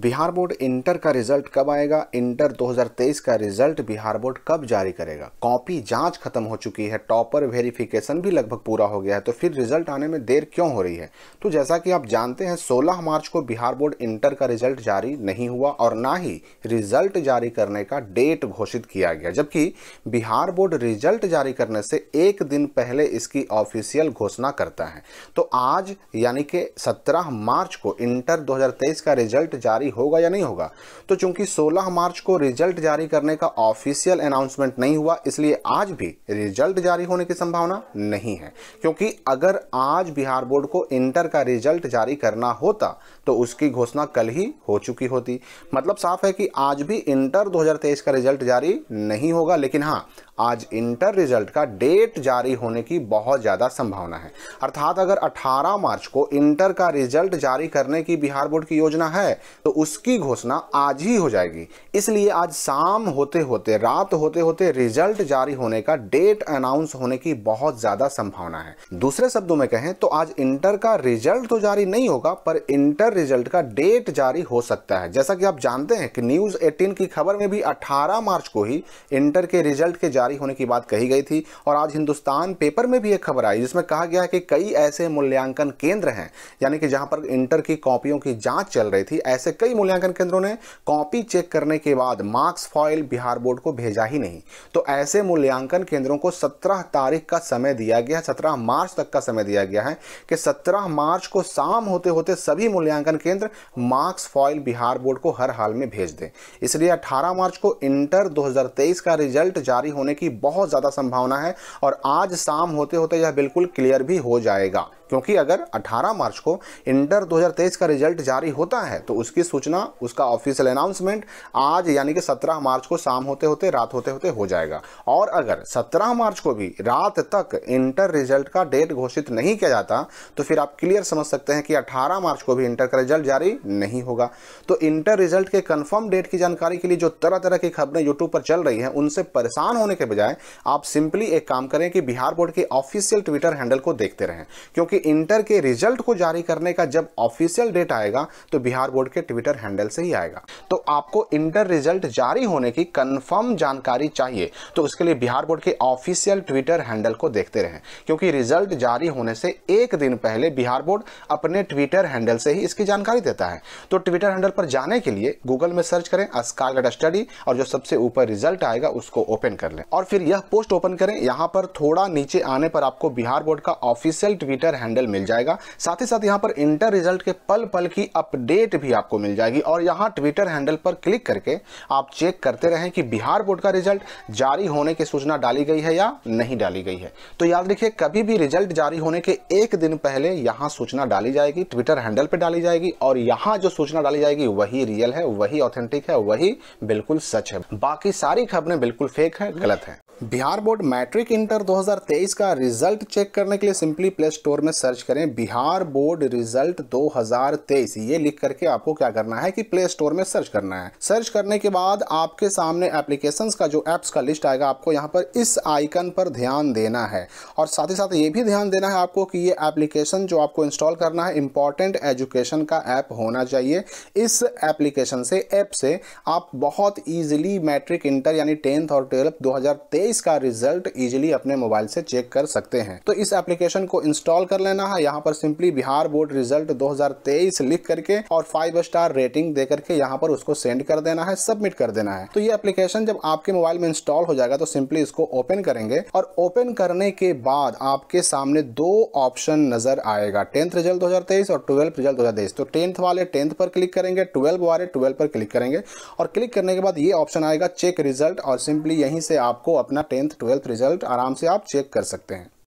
Bihar board inter का result कब आएगा इंटर 2023 का रिजल्ट बिहार बोर्ड कब जारी करेगा कॉपी जांच खत्म हो चुकी है टॉपर वेरिफिकेशन भी लगभग पूरा हो गया है तो फिर रिजल्ट आने में देर क्यों हो रही है तो जैसा कि आप जानते हैं 16 मार्च को बिहार बोर्ड इंटर का रिजल्ट जारी नहीं हुआ और ना ही रिजल्ट जारी करने का डेट घोषित किया गया जबकि बिहार बोर्ड रिजल्ट जारी करने से एक दिन पहले इसकी ऑफिशियल घोषणा करता है तो आज यानी कि सत्रह मार्च को इंटर दो का रिजल्ट जारी जारी होगा या नहीं होगा तो चूंकि 16 मार्च को रिजल्ट जारी करने का ऑफिशियल अनाउंसमेंट नहीं हुआ इसलिए आज भी रिजल्ट जारी होने की संभावना नहीं है क्योंकि अगर आज बिहार बोर्ड को इंटर का रिजल्ट जारी करना होता तो उसकी घोषणा कल ही हो चुकी होती मतलब साफ है कि आज भी इंटर दो का रिजल्ट जारी नहीं होगा लेकिन हाँ आज इंटर रिजल्ट का डेट जारी होने की बहुत ज़्यादा संभावना है अर्थात अगर 18 मार्च को इंटर का रिजल्ट जारी करने की बिहार बोर्ड की योजना है तो उसकी घोषणा आज ही हो जाएगी इसलिए आज शाम होते होते रात होते होते रिजल्ट जारी होने का डेट अनाउंस होने की बहुत ज़्यादा संभावना है दूसरे शब्दों में कहें तो आज इंटर का रिजल्ट तो जारी नहीं होगा पर इंटर रिजल्ट का डेट जारी हो सकता है जैसा कि आप जानते हैं कि न्यूज़ एटीन की खबर में भी अठारह मार्च को ही इंटर के रिजल्ट के जारी जारी होने की बात कही गई थी और आज हिंदुस्तान पेपर में भी एक खबर आई जिसमें कहा गया है कि कई ऐसे मूल्यांकन केंद्र हैं यानी कि जहां पर इंटर की कॉपियों की जांच चल रही थी ऐसे कई मूल्यांकन केंद्रों ने कॉपी चेक करने के बाद मार्क्स फॉइल बिहार बोर्ड को भेजा ही नहीं तो ऐसे मूल्यांकन केंद्रों को सत्रह तारीख का समय दिया गया सत्रह मार्च तक का समय दिया गया है कि सत्रह मार्च को शाम होते होते सभी मूल्यांकन केंद्र मार्क्स फॉइल बिहार बोर्ड को हर हाल में भेज दें इसलिए अठारह मार्च को इंटर दो का रिजल्ट जारी होने होने की बहुत ज़्यादा संभावना है और आज शाम होते होते यह बिल्कुल क्लियर भी हो जाएगा क्योंकि अगर 18 मार्च को इंटर 2023 का रिजल्ट जारी होता है तो उसकी सूचना उसका ऑफिशियल अनाउंसमेंट आज यानी कि 17 मार्च को शाम होते होते रात होते होते हो जाएगा और अगर 17 मार्च को भी रात तक इंटर रिजल्ट का डेट घोषित नहीं किया जाता तो फिर आप क्लियर समझ सकते हैं कि 18 मार्च को भी इंटर का रिजल्ट जारी नहीं होगा तो इंटर रिजल्ट के कन्फर्म डेट की जानकारी के लिए जो तरह तरह की खबरें यूट्यूब पर चल रही हैं उनसे परेशान होने के बजाय आप सिंपली एक काम करें कि बिहार बोर्ड के ऑफिशियल ट्विटर हैंडल को देखते रहें क्योंकि इंटर के रिजल्ट को जारी करने का जब ऑफिशियल डेट आएगा तो बिहार बोर्ड के ट्विटर हैंडल से ही आएगा तो आपको इंटर रिजल्ट जारी होने की कंफर्म जानकारी चाहिए तो उसके लिए बिहार बोर्ड के ऑफिशियल ट्विटर हैंडल को देखते रहें क्योंकि रिजल्ट जारी होने से एक दिन पहले बिहार बोर्ड अपने ट्विटर हैंडल से ही इसकी जानकारी देता है तो ट्विटर हैंडल पर जाने के लिए गूगल में सर्च करें स्कारलेट स्टडी और जो सबसे ऊपर रिजल्ट आएगा उसको ओपन कर लें और फिर यह पोस्ट ओपन करें यहां पर थोड़ा नीचे आने पर आपको बिहार बोर्ड का ऑफिशियल ट्विटर हैंडल मिल जाएगा साथ ही साथ यहाँ पर इंटर रिजल्ट के पल पल की अपडेट भी आपको मिल जाएगी और यहाँ ट्विटर हैंडल पर क्लिक करके आप चेक करते रहें कि बिहार बोर्ड का रिजल्ट जारी होने की सूचना डाली गई है या नहीं डाली गई है तो याद रखिए कभी भी रिजल्ट जारी होने के एक दिन पहले यहाँ सूचना डाली जाएगी ट्विटर हैंडल पर डाली जाएगी और यहाँ जो सूचना डाली जाएगी वही रियल है वही ऑथेंटिक है वही बिल्कुल सच है बाकी सारी खबरें बिल्कुल फेक है गलत है बिहार बोर्ड मैट्रिक इंटर 2023 का रिजल्ट चेक करने के लिए सिंपली प्ले स्टोर में सर्च करें बिहार बोर्ड रिजल्ट 2023 ये लिख करके आपको क्या करना है कि प्ले स्टोर में सर्च करना है सर्च करने के बाद आपके सामने एप्लीकेशंस का जो एप्स का लिस्ट आएगा आपको यहां पर इस आइकन पर ध्यान देना है और साथ ही साथ ये भी ध्यान देना है आपको कि ये एप्लीकेशन जो आपको इंस्टॉल करना है इंपॉर्टेंट एजुकेशन का ऐप होना चाहिए इस एप्लीकेशन से ऐप से आप बहुत ईजिली मैट्रिक इंटर यानी टेंथ और ट्वेल्थ दो इसका रिजल्ट इजिली अपने मोबाइल से चेक कर सकते हैं तो इस एप्लीकेशन को इंस्टॉल कर लेना है यहाँ पर सिंपली बिहार बोर्ड रिजल्ट 2023 लिख करके और फाइव स्टार रेटिंग दे करके यहाँ पर उसको सेंड कर देना है सबमिट कर देना है तो ये एप्लीकेशन जब आपके मोबाइल में इंस्टॉल हो जाएगा तो सिंपली इसको ओपन करेंगे और ओपन करने के बाद आपके सामने दो ऑप्शन नजर आएगा टेंथ रिजल्ट दो और ट्वेल्थ रिजल्ट दो तो टेंथ वाले टेंथ पर क्लिक करेंगे ट्वेल्व वाले ट्वेल्व पर क्लिक करेंगे और क्लिक करने के बाद ये ऑप्शन आएगा चेक रिजल्ट और सिंपली यहीं से आपको अपने अपना टेंथ ट्वेल्थ रिजल्ट आराम से आप चेक कर सकते हैं